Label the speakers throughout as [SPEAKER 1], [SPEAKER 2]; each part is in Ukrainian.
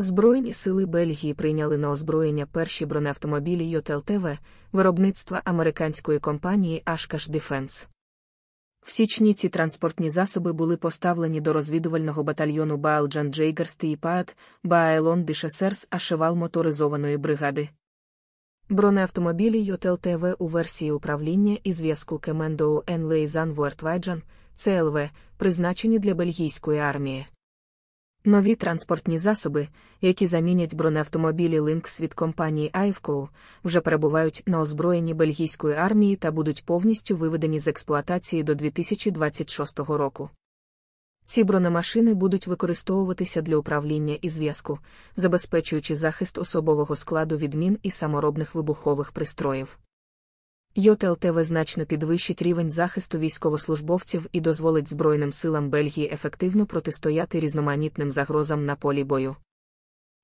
[SPEAKER 1] Збройні сили Бельгії прийняли на озброєння перші бронеавтомобілі ЙОТЛТВ, виробництва американської компанії Ashkash Defense. В січні ці транспортні засоби були поставлені до розвідувального батальйону Баалджан Джейгерс Тііпаат, Баелон Дишесерс Ашевал моторизованої бригади. Бронеавтомобілі ЙОТЛТВ у версії управління і зв'язку Кемендоу Енлейзан Вуертвайджан, ЦЛВ, призначені для бельгійської армії. Нові транспортні засоби, які замінять бронеавтомобілі Линкс від компанії Айвкоу, вже перебувають на озброєнні бельгійської армії та будуть повністю виведені з експлуатації до 2026 року. Ці бронемашини будуть використовуватися для управління і зв'язку, забезпечуючи захист особового складу від мін і саморобних вибухових пристроїв. ТВ значно підвищить рівень захисту військовослужбовців і дозволить Збройним силам Бельгії ефективно протистояти різноманітним загрозам на полі бою.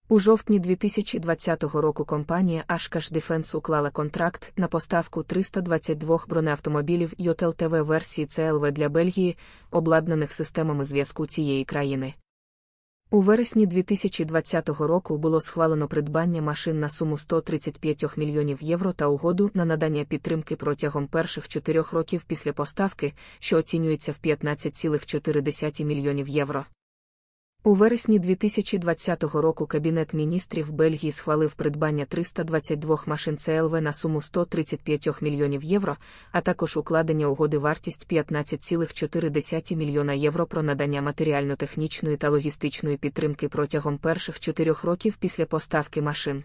[SPEAKER 1] У жовтні 2020 року компанія Ashkash Defense уклала контракт на поставку 322 бронеавтомобілів Йотел ТВ версії ЦЛВ для Бельгії, обладнаних системами зв'язку цієї країни. У вересні 2020 року було схвалено придбання машин на суму 135 мільйонів євро та угоду на надання підтримки протягом перших чотирьох років після поставки, що оцінюється в 15,4 мільйонів євро. У вересні 2020 року Кабінет міністрів Бельгії схвалив придбання 322 машин ЦЛВ на суму 135 мільйонів євро, а також укладення угоди вартість 15,4 мільйона євро про надання матеріально-технічної та логістичної підтримки протягом перших чотирьох років після поставки машин.